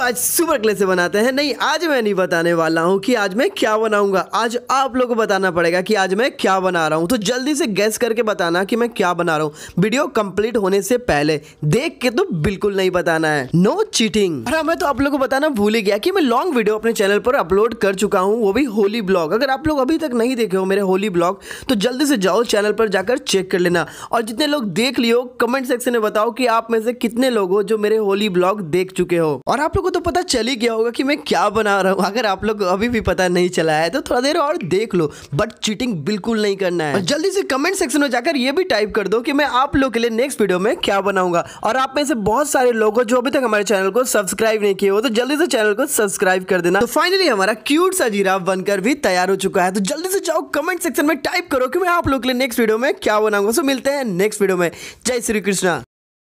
आज super clay से बनाते हैं नहीं आज मैं नहीं बताने वाला हूँ कि आज मैं क्या बनाऊंगा आज आप लोगों को बताना पड़ेगा कि आज मैं क्या बना रहा हूँ तो जल्दी से गैस करके बताना कि मैं क्या बना रहा हूँ वीडियो कंप्लीट होने से पहले देख के तो बिल्कुल नहीं बताना है नो चीटिंग अरे मैं तो आप लोग को बताना भूल ही गया की मैं लॉन्ग वीडियो अपने चैनल पर अपलोड कर चुका हूँ वो भी होली ब्लॉग अगर आप लोग अभी तक नहीं देखे हो मेरे होली ब्लॉग तो जल्दी से जाओ चैनल पर जाकर चेक कर लेना और जितने लोग देख लियो कमेंट सेक्शन में बताओ कि आप में से कितने लोग हो जो मेरे होली ब्लॉग देख चुके हो और आप लोग को तो पता चल ही गया होगा कि मैं क्या बना रहा हूँ अगर आप लोग अभी भी पता नहीं चला है तो थोड़ा देर और देख लो बट चीटिंग बिल्कुल नहीं करना है जल्दी से कमेंट सेक्शन में जाकर ये भी टाइप कर दो कि मैं आप लोग के लिए नेक्स्ट वीडियो में क्या बनाऊंगा और आप में से बहुत सारे लोग जो अभी तक हमारे चैनल को सब्सक्राइब नहीं किए हो तो जल्दी से चैनल को सब्सक्राइब कर देना तो फाइनली हमारा क्यूट सा जीरा बनकर भी तैयार हो चुका है तो जल्दी से जाओ कमेंट सेक्शन में टाइप करो कि मैं आप लोग के लिए नेक्स्ट वीडियो में क्या बनाऊंगा सो मिलते हैं नेक्स्ट वीडियो में जय श्री कृष्णा